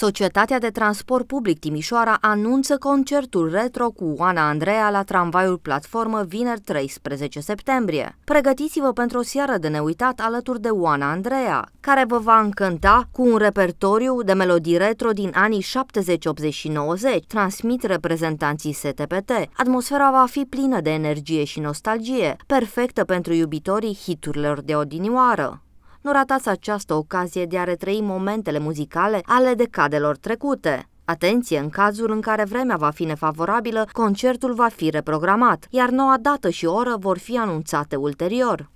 Societatea de Transport Public Timișoara anunță concertul retro cu Oana Andreea la tramvaiul platformă vineri 13 septembrie. Pregătiți-vă pentru o seară de neuitat alături de Oana Andreea, care vă va încânta cu un repertoriu de melodii retro din anii 70, 80 și 90, transmit reprezentanții STPT. Atmosfera va fi plină de energie și nostalgie, perfectă pentru iubitorii hiturilor de odinioară nu ratați această ocazie de a retrăi momentele muzicale ale decadelor trecute. Atenție, în cazul în care vremea va fi nefavorabilă, concertul va fi reprogramat, iar noua dată și oră vor fi anunțate ulterior.